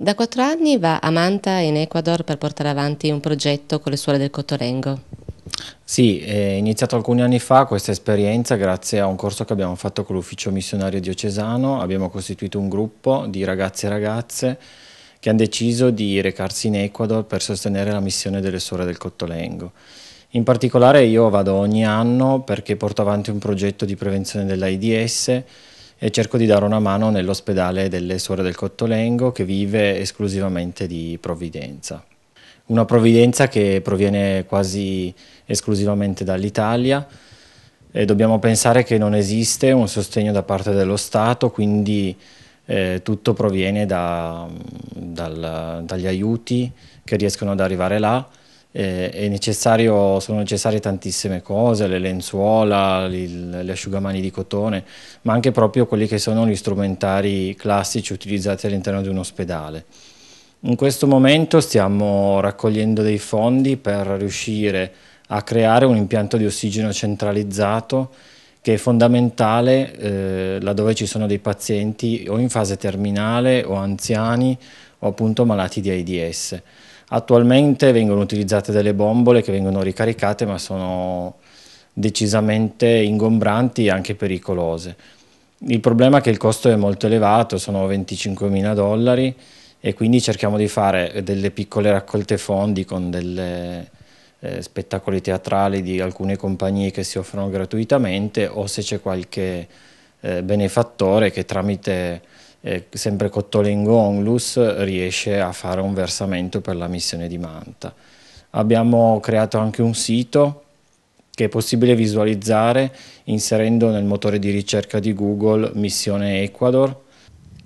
Da quattro anni va a Manta in Ecuador per portare avanti un progetto con le suore del Cotolengo. Sì, è iniziato alcuni anni fa questa esperienza grazie a un corso che abbiamo fatto con l'ufficio missionario diocesano, abbiamo costituito un gruppo di ragazzi e ragazze che hanno deciso di recarsi in Ecuador per sostenere la missione delle suore del Cottolengo. In particolare io vado ogni anno perché porto avanti un progetto di prevenzione dell'AIDS e cerco di dare una mano nell'ospedale delle Suore del Cottolengo che vive esclusivamente di provvidenza. Una provvidenza che proviene quasi esclusivamente dall'Italia e dobbiamo pensare che non esiste un sostegno da parte dello Stato, quindi eh, tutto proviene da, dal, dagli aiuti che riescono ad arrivare là eh, sono necessarie tantissime cose, le lenzuola, il, gli asciugamani di cotone, ma anche proprio quelli che sono gli strumentari classici utilizzati all'interno di un ospedale. In questo momento stiamo raccogliendo dei fondi per riuscire a creare un impianto di ossigeno centralizzato che è fondamentale eh, laddove ci sono dei pazienti o in fase terminale o anziani o appunto malati di AIDS. Attualmente vengono utilizzate delle bombole che vengono ricaricate ma sono decisamente ingombranti e anche pericolose. Il problema è che il costo è molto elevato, sono 25.000 dollari e quindi cerchiamo di fare delle piccole raccolte fondi con delle, eh, spettacoli teatrali di alcune compagnie che si offrono gratuitamente o se c'è qualche eh, benefattore che tramite eh, sempre Cottolengo Onlus riesce a fare un versamento per la missione di Manta. Abbiamo creato anche un sito che è possibile visualizzare inserendo nel motore di ricerca di Google missione Ecuador.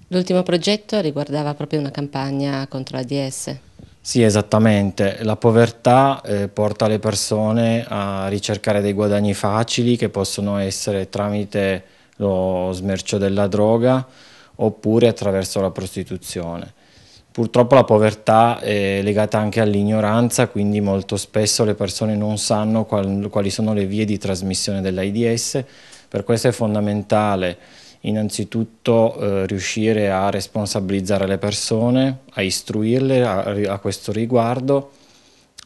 L'ultimo progetto riguardava proprio una campagna contro l'AIDS. Sì, esattamente. La povertà eh, porta le persone a ricercare dei guadagni facili che possono essere tramite lo smercio della droga, oppure attraverso la prostituzione. Purtroppo la povertà è legata anche all'ignoranza, quindi molto spesso le persone non sanno quali sono le vie di trasmissione dell'AIDS, per questo è fondamentale innanzitutto eh, riuscire a responsabilizzare le persone, a istruirle a, a questo riguardo,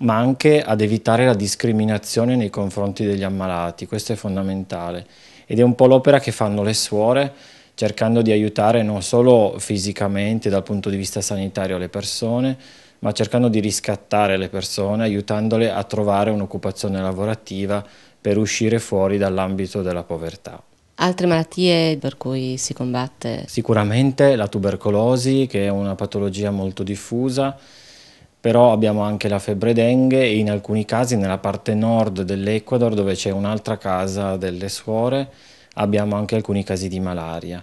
ma anche ad evitare la discriminazione nei confronti degli ammalati, questo è fondamentale ed è un po' l'opera che fanno le suore cercando di aiutare non solo fisicamente dal punto di vista sanitario le persone, ma cercando di riscattare le persone, aiutandole a trovare un'occupazione lavorativa per uscire fuori dall'ambito della povertà. Altre malattie per cui si combatte? Sicuramente la tubercolosi, che è una patologia molto diffusa, però abbiamo anche la febbre dengue e in alcuni casi nella parte nord dell'Ecuador dove c'è un'altra casa delle suore abbiamo anche alcuni casi di malaria.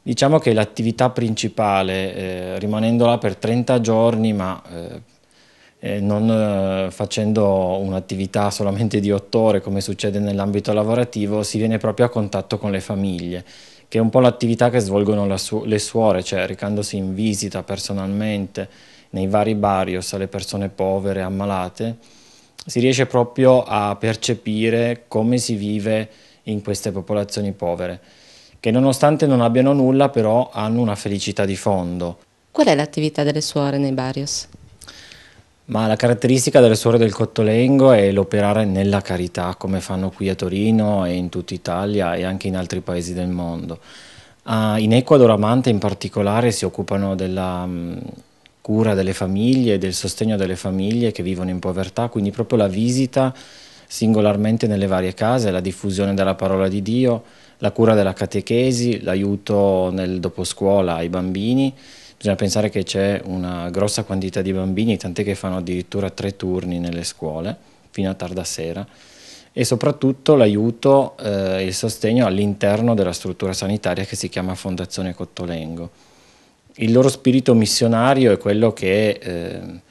Diciamo che l'attività principale, eh, là per 30 giorni, ma eh, eh, non eh, facendo un'attività solamente di 8 ore come succede nell'ambito lavorativo, si viene proprio a contatto con le famiglie, che è un po' l'attività che svolgono le suore, cioè recandosi in visita personalmente nei vari barrios alle persone povere, ammalate, si riesce proprio a percepire come si vive in queste popolazioni povere, che nonostante non abbiano nulla però hanno una felicità di fondo. Qual è l'attività delle suore nei barrios? Ma la caratteristica delle suore del Cottolengo è l'operare nella carità, come fanno qui a Torino e in tutta Italia e anche in altri paesi del mondo. Uh, in Ecuador a Manta in particolare si occupano della um, cura delle famiglie del sostegno delle famiglie che vivono in povertà, quindi proprio la visita singolarmente nelle varie case, la diffusione della parola di Dio, la cura della catechesi, l'aiuto nel doposcuola ai bambini. Bisogna pensare che c'è una grossa quantità di bambini, tant'è che fanno addirittura tre turni nelle scuole, fino a tarda sera, e soprattutto l'aiuto e eh, il sostegno all'interno della struttura sanitaria che si chiama Fondazione Cottolengo. Il loro spirito missionario è quello che... Eh,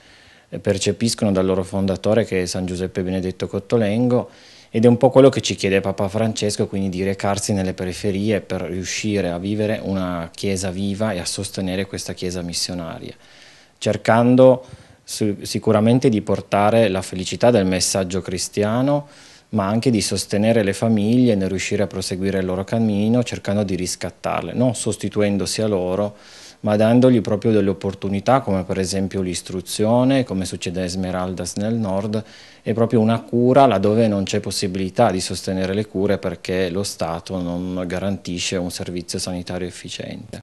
percepiscono dal loro fondatore che è San Giuseppe Benedetto Cottolengo ed è un po' quello che ci chiede Papa Francesco, quindi di recarsi nelle periferie per riuscire a vivere una chiesa viva e a sostenere questa chiesa missionaria, cercando sicuramente di portare la felicità del messaggio cristiano, ma anche di sostenere le famiglie nel riuscire a proseguire il loro cammino, cercando di riscattarle, non sostituendosi a loro, ma dandogli proprio delle opportunità come per esempio l'istruzione, come succede a Esmeraldas nel nord, e proprio una cura laddove non c'è possibilità di sostenere le cure perché lo Stato non garantisce un servizio sanitario efficiente.